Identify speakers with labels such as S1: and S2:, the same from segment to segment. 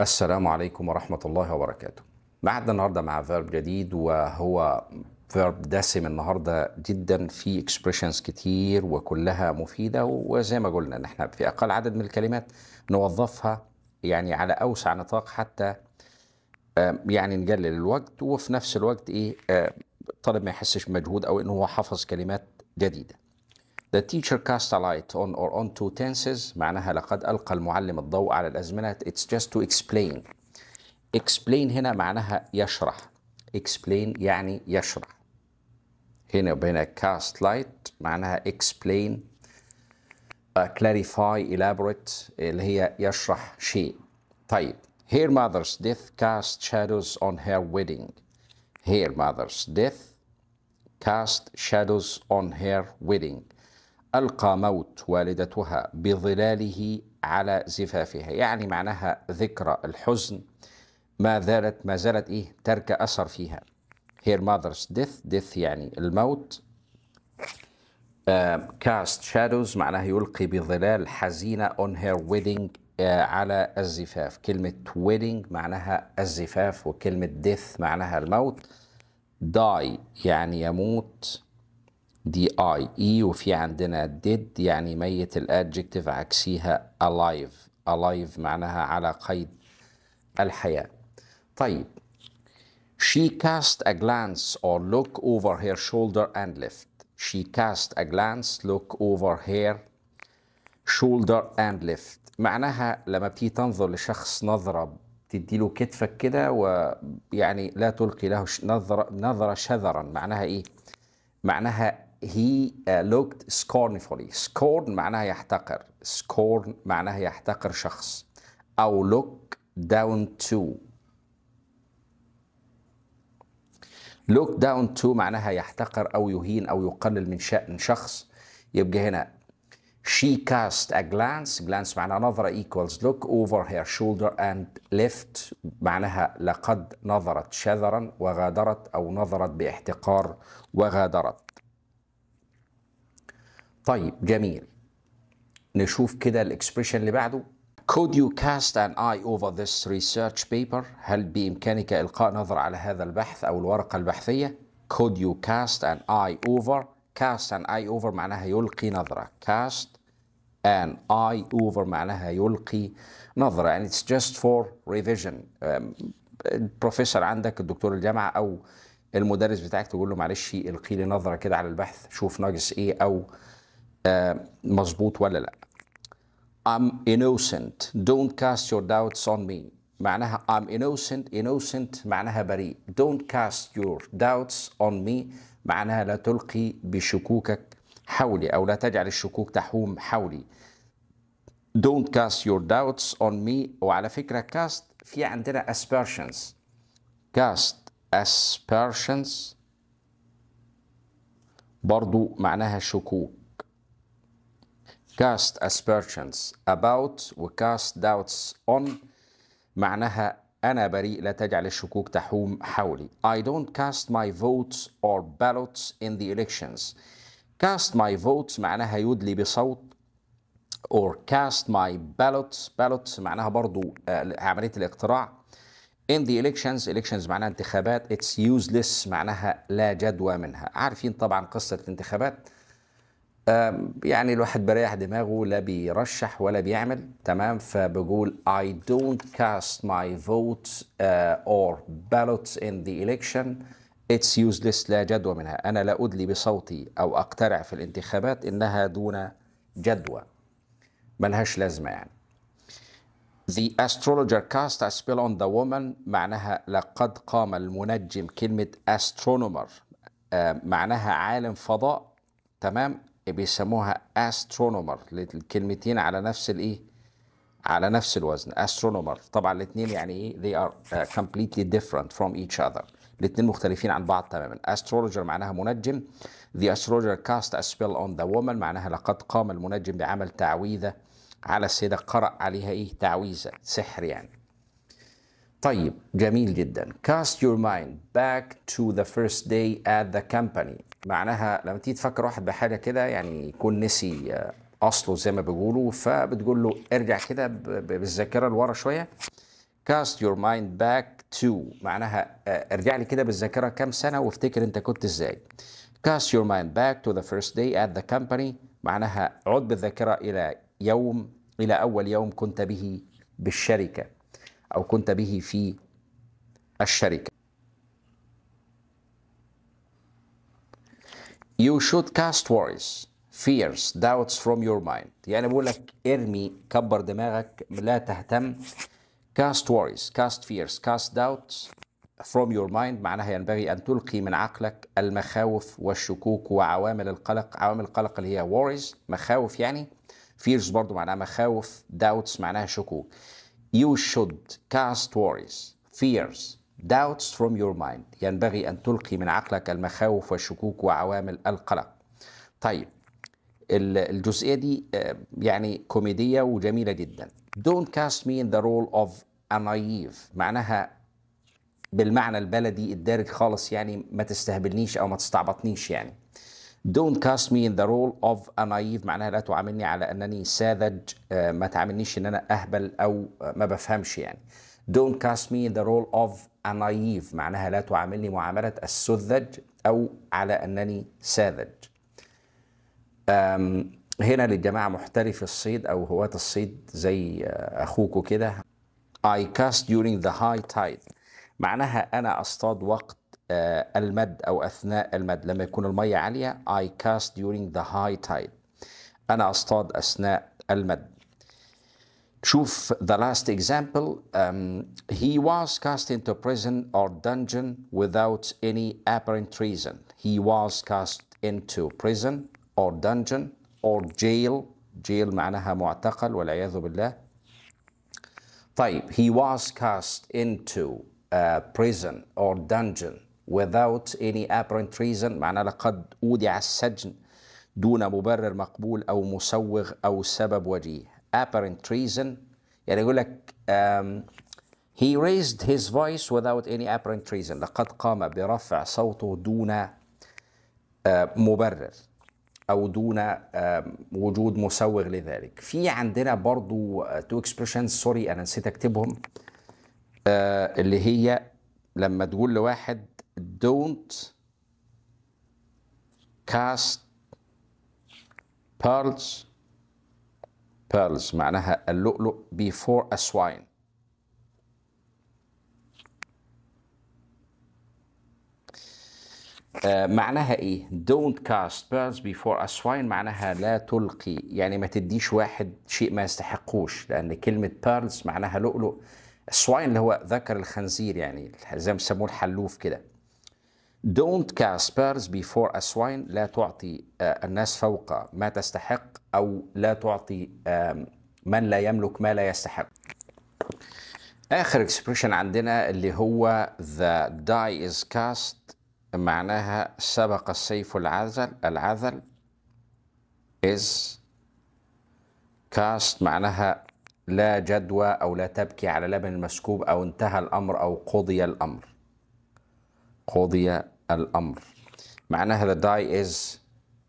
S1: السلام عليكم ورحمة الله وبركاته معدنا النهاردة مع فيرب جديد وهو فيرب دسم النهاردة جدا في اكسبريشنز كتير وكلها مفيدة وزي ما قلنا ان احنا في اقل عدد من الكلمات نوظفها يعني على اوسع نطاق حتى يعني نقلل الوقت وفي نفس الوقت ايه الطالب ما يحسش بمجهود او ان هو حفظ كلمات جديده The teacher cast a light on or on two tenses معناها لقد ألقى المعلم الضوء على الأزمنة it's just to explain explain هنا معناها يشرح explain يعني يشرح هنا وهنا cast light معناها explain uh, clarify elaborate اللي هي يشرح شيء طيب her mother's death cast shadows on her wedding her mother's death cast shadows on her wedding ألقى موت والدتها بظلاله على زفافها يعني معناها ذكرى الحزن ما زالت ما زالت إيه ترك أثر فيها her mother's death death يعني الموت كاست uh, shadows معناها يلقي بظلال حزينة on her wedding uh, على الزفاف كلمة wedding معناها الزفاف وكلمة death معناها الموت die يعني يموت دي اي اي e، وفي عندنا ديد يعني ميت الادجكتيف عكسيها الايف الايف معناها على قيد الحياة طيب she cast a glance or look over her shoulder and left she cast a glance look over her shoulder and left معناها لما بتيجي تنظر لشخص نظرة تدي له كتفك كده ويعني لا تلقي له نظرة نظرة شذرا معناها ايه معناها he uh, looked scornfully scorn معناها يحتقر scorn معناها يحتقر شخص أو look down to look down to معناها يحتقر أو يهين أو يقلل من شأن شخص يبقى هنا she cast a glance glance معناها نظرة equals look over her shoulder and left معناها لقد نظرت شذرا وغادرت أو نظرت باحتقار وغادرت طيب جميل نشوف كده الاكسبريشن اللي بعده Could you cast an eye over this research paper? هل بإمكانك إلقاء نظر على هذا البحث أو الورقة البحثية؟ Could you cast an eye over? Cast an eye over معناها يلقي نظرة. Cast an eye over معناها يلقي نظرة. And it's just for revision. البروفيسور عندك الدكتور الجامعة أو المدرس بتاعك تقول له معلش القي لي نظرة كده على البحث شوف ناقص إيه أو مظبوط ولا لا I'm innocent don't cast your doubts on me معناها I'm innocent innocent معناها بريء don't cast your doubts on me معناها لا تلقي بشكوكك حولي أو لا تجعل الشكوك تحوم حولي don't cast your doubts on me وعلى فكرة cast في عندنا aspersions cast aspersions برضو معناها شكوك cast aspersions about و cast doubts on معناها أنا بريء لا تجعل الشكوك تحوم حولي I don't cast my votes or ballots in the elections cast my votes معناها يدلي بصوت or cast my ballots ballots معناها برضو عملية الاقتراع in the elections elections معناها انتخابات it's useless معناها لا جدوى منها عارفين طبعا قصة الانتخابات يعني الواحد بريح دماغه لا بيرشح ولا بيعمل تمام فبقول I don't cast my vote uh, آه، or ballots in the election it's useless لا جدوى منها أنا لا أدلي بصوتي أو أقترع في الانتخابات إنها دون جدوى ملهاش لازمة يعني The astrologer cast a spell on the woman معناها لقد قام المنجم كلمة astronomer آه، معناها عالم فضاء تمام إيه، بيسموها استرونومر الكلمتين على نفس الايه على نفس الوزن استرونومر طبعا الاثنين يعني ايه they are uh, completely different from each other الاثنين مختلفين عن بعض تماما astrologer معناها منجم the astrologer cast a spell on the woman معناها لقد قام المنجم بعمل تعويذه على السيده قرأ عليها ايه تعويذه سحر يعني طيب جميل جدا cast your mind back to the first day at the company معناها لما تيجي تفكر واحد بحاجه كده يعني يكون نسي اصله زي ما بيقولوا فبتقول له ارجع كده بالذاكره لورا شويه cast your mind back to معناها آه، ارجع لي كده بالذاكره كام سنه وافتكر انت كنت ازاي cast your mind back to the first day at the company معناها عد بالذاكره الى يوم الى اول يوم كنت به بالشركه او كنت به في الشركه You should cast worries fears doubts from your mind يعني بقول لك ارمي كبر دماغك لا تهتم cast worries cast fears cast doubts from your mind معناها ينبغي أن تلقي من عقلك المخاوف والشكوك وعوامل القلق عوامل القلق اللي هي worries مخاوف يعني fears برضو معناها مخاوف doubts معناها شكوك you should cast worries fears doubts from your mind ينبغي أن تلقي من عقلك المخاوف والشكوك وعوامل القلق طيب الجزئية دي آه، يعني كوميدية وجميلة جدا don't cast me in the role of a naive معناها بالمعنى البلدي الدارج خالص يعني ما تستهبلنيش أو ما تستعبطنيش يعني don't cast me in the role of a naive معناها لا تعاملني على أنني ساذج آه، ما تعاملنيش أن أنا أهبل أو آه، ما بفهمش يعني Don't cast me in the role of a naive معناها لا تعاملني معاملة السذج أو على أنني ساذج هنا للجماعة محترفي الصيد أو هواة الصيد زي آه، أخوكو كده I cast during the high tide معناها أنا أصطاد وقت آه، المد أو أثناء المد لما يكون المية عالية I cast during the high tide أنا أصطاد أثناء المد truth, the last example um, he was cast into prison or dungeon without any apparent reason he was cast into prison or dungeon or jail jail معناها معتقل والعياذ بالله طيب he was cast into uh, prison or dungeon without any apparent reason معناه لقد أودع السجن دون مبرر مقبول أو مسوغ أو سبب وجيه apparent treason يعني يقول لك um, he raised his voice without any apparent treason لقد قام برفع صوته دون uh, مبرر او دون uh, وجود مسوغ لذلك في عندنا برضو تو اكسبريشنز سوري انا نسيت اكتبهم uh, اللي هي لما تقول لواحد don't cast pearls بيرلز معناها اللؤلؤ before a swine آه، معناها ايه don't cast pearls before a swine معناها لا تلقي يعني ما تديش واحد شيء ما يستحقوش لان كلمه pearls معناها لؤلؤ السواين اللي هو ذكر الخنزير يعني زي ما بيسموه الحلوف كده don't cast pearls before a swine لا تعطي آه، الناس فوق ما تستحق أو لا تعطي من لا يملك ما لا يستحق آخر اكسبريشن عندنا اللي هو the die is cast معناها سبق السيف العذل العذل is cast معناها لا جدوى أو لا تبكي على لبن المسكوب أو انتهى الأمر أو قضي الأمر قضي الأمر معناها the die is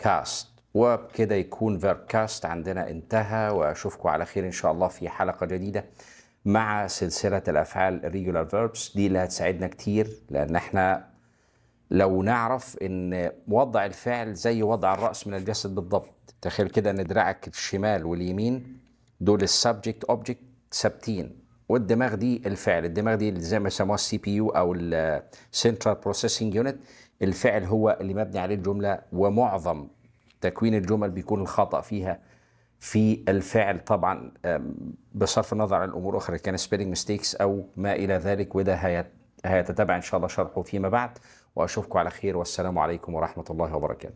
S1: cast وبكده يكون كاست عندنا انتهى واشوفكم على خير ان شاء الله في حلقه جديده مع سلسله الافعال الريجولار فيربس دي اللي هتساعدنا كتير لان احنا لو نعرف ان وضع الفعل زي وضع الراس من الجسد بالضبط تخيل كده ان دراعك الشمال واليمين دول السبجكت اوبجكت ثابتين والدماغ دي الفعل الدماغ دي اللي زي ما بيسموها السي بي يو او السنترال بروسيسنج يونت الفعل هو اللي مبني عليه الجمله ومعظم تكوين الجمل بيكون الخطا فيها في الفعل طبعا بصرف النظر عن الامور الاخرى كان سبيلنج ميستيكس او ما الى ذلك وده هيتتبع ان شاء الله شرحه فيما بعد واشوفكم على خير والسلام عليكم ورحمه الله وبركاته